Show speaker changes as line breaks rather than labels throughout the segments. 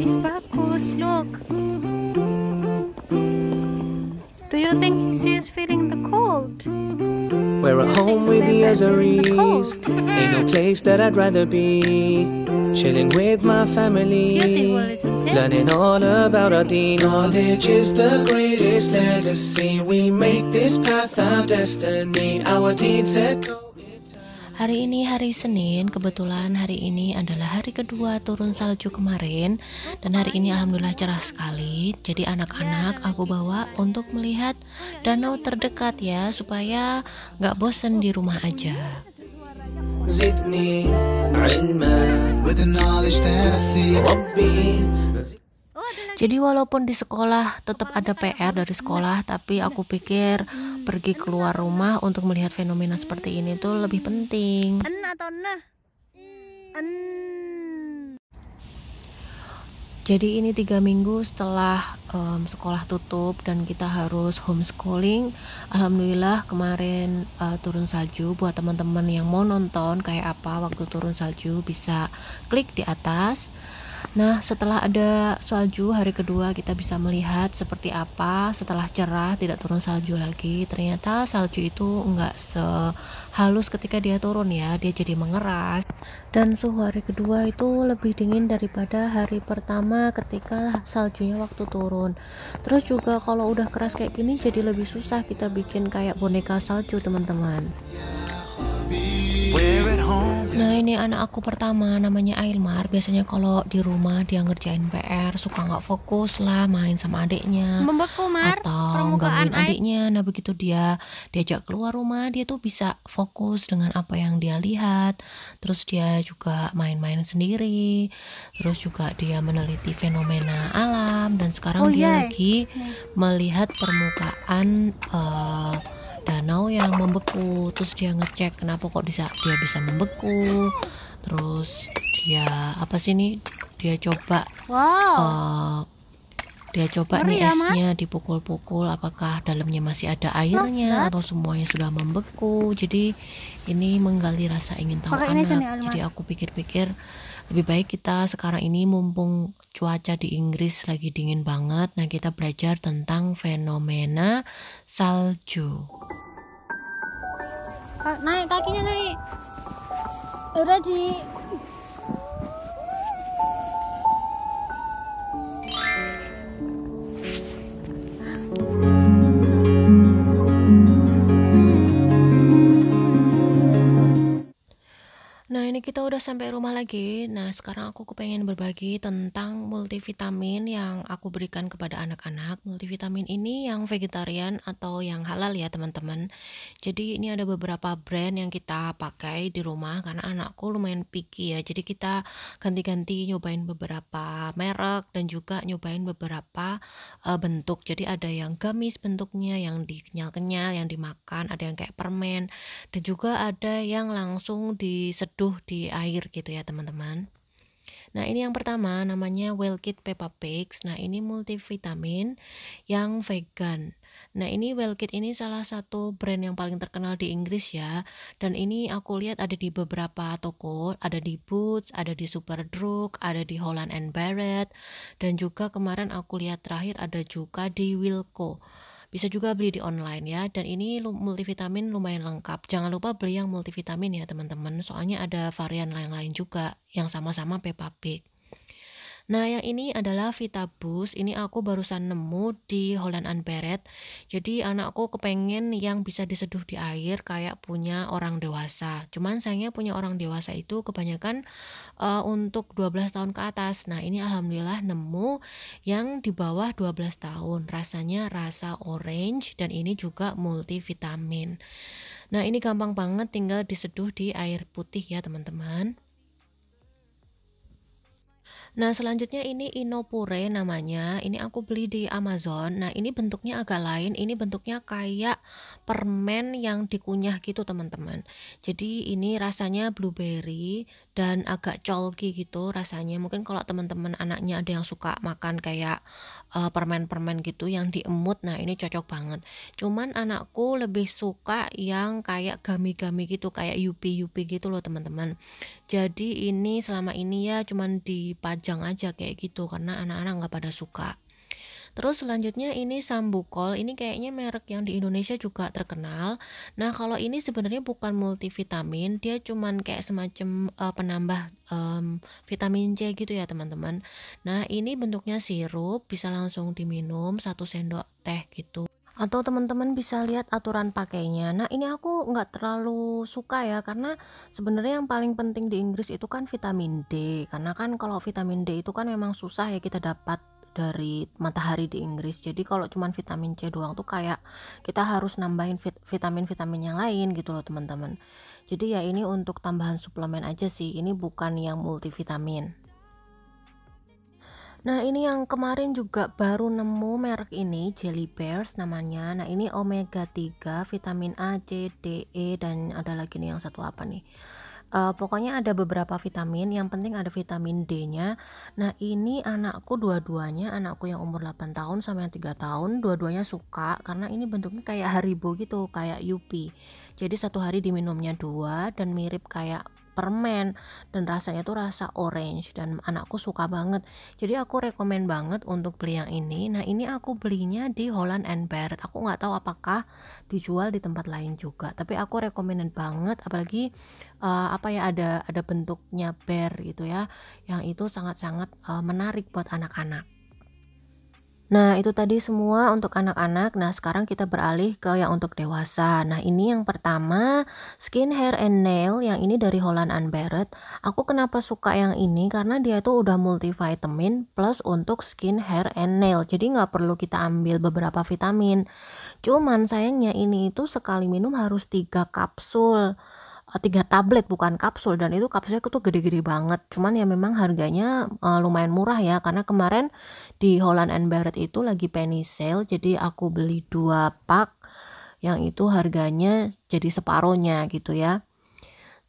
is Look. Do you think she is feeling the cold? We're at home with the Azaris. Ain't no place that I'd rather be. Chilling with my family. Learning all about our DNA. Knowledge is the greatest legacy. We make this path our destiny. Our deeds echo. Hari ini hari Senin, kebetulan hari ini adalah hari kedua turun salju kemarin dan hari ini alhamdulillah cerah sekali. Jadi anak-anak aku bawa untuk melihat danau terdekat ya supaya nggak bosen di rumah aja. ilma with the knowledge that I see Rabbi jadi walaupun di sekolah tetap ada PR dari sekolah, tapi aku pikir pergi keluar rumah untuk melihat fenomena seperti ini tuh lebih penting. En atau nah? En. Jadi ini tiga minggu setelah um, sekolah tutup dan kita harus homeschooling. Alhamdulillah kemarin uh, turun salju buat teman-teman yang mau nonton kayak apa waktu turun salju bisa klik di atas. Nah, setelah ada salju hari kedua kita bisa melihat seperti apa setelah cerah tidak turun salju lagi. Ternyata salju itu enggak sehalus ketika dia turun ya, dia jadi mengeras. Dan suhu hari kedua itu lebih dingin daripada hari pertama ketika saljunya waktu turun. Terus juga kalau udah keras kayak gini jadi lebih susah kita bikin kayak boneka salju, teman-teman. We're at home. Iya. Nah ini anak aku pertama namanya Ailmar Biasanya kalau di rumah dia ngerjain PR Suka nggak fokus lah main sama adiknya Membeku Mar Atau gangguin adiknya Nah begitu dia diajak keluar rumah Dia tuh bisa fokus dengan apa yang dia lihat Terus dia juga main-main sendiri Terus juga dia meneliti fenomena alam Dan sekarang oh, dia yeah. lagi melihat permukaan uh, danau yang membeku terus dia ngecek kenapa kok bisa dia bisa membeku terus dia apa sih nih dia coba wow. uh, dia coba Ngeri nih ya, esnya dipukul-pukul apakah dalamnya masih ada airnya atau semuanya sudah membeku jadi ini menggali rasa ingin tahu anak ya, jadi aku pikir-pikir lebih baik kita sekarang ini mumpung cuaca di Inggris lagi dingin banget nah kita belajar tentang fenomena salju naik kakinya naik udah di sampai rumah lagi. Nah, sekarang aku kepengen berbagi tentang multivitamin yang aku berikan kepada anak-anak. Multivitamin ini yang vegetarian atau yang halal ya, teman-teman. Jadi ini ada beberapa brand yang kita pakai di rumah karena anakku lumayan picky ya. Jadi kita ganti-ganti nyobain beberapa merek dan juga nyobain beberapa uh, bentuk. Jadi ada yang gamis bentuknya, yang dikenyal-kenyal, yang dimakan, ada yang kayak permen dan juga ada yang langsung diseduh di air air gitu ya teman-teman. Nah ini yang pertama namanya Wellkit Peppa Pigs. Nah ini multivitamin yang vegan. Nah ini Wellkit ini salah satu brand yang paling terkenal di Inggris ya. Dan ini aku lihat ada di beberapa toko, ada di Boots, ada di Superdrug, ada di Holland and Barrett, dan juga kemarin aku lihat terakhir ada juga di Wilco. Bisa juga beli di online ya. Dan ini multivitamin lumayan lengkap. Jangan lupa beli yang multivitamin ya teman-teman. Soalnya ada varian lain-lain juga yang sama-sama pepapik Nah, yang ini adalah Vita Vitabus. Ini aku barusan nemu di Holland and Barrett Jadi anakku kepengen yang bisa diseduh di air kayak punya orang dewasa. Cuman sayangnya punya orang dewasa itu kebanyakan uh, untuk 12 tahun ke atas. Nah, ini alhamdulillah nemu yang di bawah 12 tahun. Rasanya rasa orange dan ini juga multivitamin. Nah, ini gampang banget tinggal diseduh di air putih ya, teman-teman. Nah, selanjutnya ini inopure namanya. Ini aku beli di Amazon. Nah, ini bentuknya agak lain. Ini bentuknya kayak permen yang dikunyah gitu, teman-teman. Jadi, ini rasanya blueberry dan agak cholky gitu rasanya. Mungkin kalau teman-teman anaknya ada yang suka makan kayak eh, permen-permen uh, gitu yang diemut, nah ini cocok banget. Cuman anakku lebih suka yang kayak gami-gami gitu, kayak yupi-yupi gitu loh, teman-teman. Jadi, ini selama ini ya cuman di ajang aja kayak gitu karena anak-anak nggak pada suka Terus selanjutnya ini Sambukol, ini kayaknya merek yang di Indonesia juga terkenal. Nah, kalau ini sebenarnya bukan multivitamin, dia cuman kayak semacam uh, penambah um, vitamin C gitu ya, teman-teman. Nah, ini bentuknya sirup, bisa langsung diminum satu sendok teh gitu atau teman-teman bisa lihat aturan pakainya. Nah ini aku nggak terlalu suka ya karena sebenarnya yang paling penting di Inggris itu kan vitamin D karena kan kalau vitamin D itu kan memang susah ya kita dapat dari matahari di Inggris. Jadi kalau cuma vitamin C doang tuh kayak kita harus nambahin vitamin-vitamin yang lain gitu loh teman-teman. Jadi ya ini untuk tambahan suplemen aja sih. Ini bukan yang multivitamin. Nah ini yang kemarin juga baru nemu merek ini Jelly Bears namanya Nah ini omega 3 vitamin A, C, D, E dan ada lagi nih yang satu apa nih uh, pokoknya ada beberapa vitamin yang penting ada vitamin D nya nah ini anakku dua-duanya anakku yang umur 8 tahun sama yang 3 tahun dua-duanya suka karena ini bentuknya kayak haribo gitu kayak yupi jadi satu hari diminumnya dua dan mirip kayak permen dan rasanya tuh rasa orange dan anakku suka banget jadi aku rekomen banget untuk beli yang ini nah ini aku belinya di Holland and Barrett aku nggak tahu apakah dijual di tempat lain juga tapi aku rekomend banget apalagi uh, apa ya ada ada bentuknya bear gitu ya yang itu sangat-sangat uh, menarik buat anak-anak Nah, itu tadi semua untuk anak-anak. Nah, sekarang kita beralih ke yang untuk dewasa. Nah, ini yang pertama, Skin Hair and Nail yang ini dari Holland and Barrett. Aku kenapa suka yang ini karena dia tuh udah multivitamin plus untuk skin, hair and nail. Jadi nggak perlu kita ambil beberapa vitamin. Cuman sayangnya ini itu sekali minum harus 3 kapsul. Eh, tiga tablet bukan kapsul dan itu kapsulnya itu gede-gede banget cuman ya memang harganya uh, lumayan murah ya karena kemarin di Holland and Barrett itu lagi penny sale jadi aku beli dua pak yang itu harganya jadi separohnya gitu ya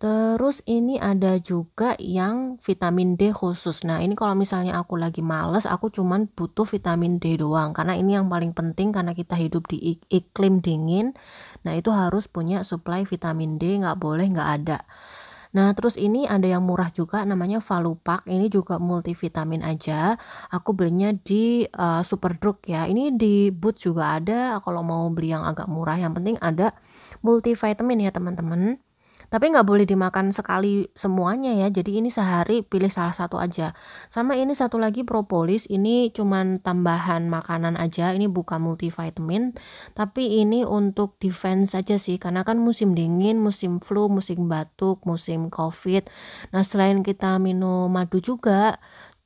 Terus ini ada juga yang vitamin D khusus. Nah, ini kalau misalnya aku lagi males, aku cuman butuh vitamin D doang karena ini yang paling penting karena kita hidup di iklim dingin. Nah, itu harus punya suplai vitamin D, nggak boleh nggak ada. Nah, terus ini ada yang murah juga namanya Valupak. Ini juga multivitamin aja. Aku belinya di uh, Superdrug ya. Ini di Boots juga ada kalau mau beli yang agak murah. Yang penting ada multivitamin ya, teman-teman. Tapi nggak boleh dimakan sekali semuanya ya. Jadi ini sehari pilih salah satu aja. Sama ini satu lagi propolis. Ini cuman tambahan makanan aja. Ini bukan multivitamin. Tapi ini untuk defense aja sih. Karena kan musim dingin, musim flu, musim batuk, musim covid. Nah selain kita minum madu juga,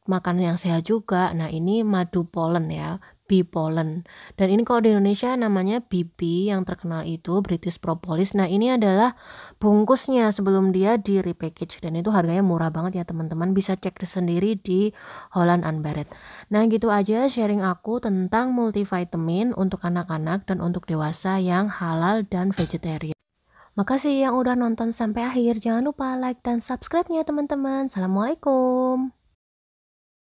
makanan yang sehat juga. Nah, ini madu polen ya bee pollen. Dan ini kalau di Indonesia namanya BB yang terkenal itu British Propolis. Nah, ini adalah bungkusnya sebelum dia di repackage dan itu harganya murah banget ya, teman-teman. Bisa cek sendiri di Holland Unbarred. Nah, gitu aja sharing aku tentang multivitamin untuk anak-anak dan untuk dewasa yang halal dan vegetarian. Makasih yang udah nonton sampai akhir. Jangan lupa like dan subscribe-nya teman-teman. Assalamualaikum.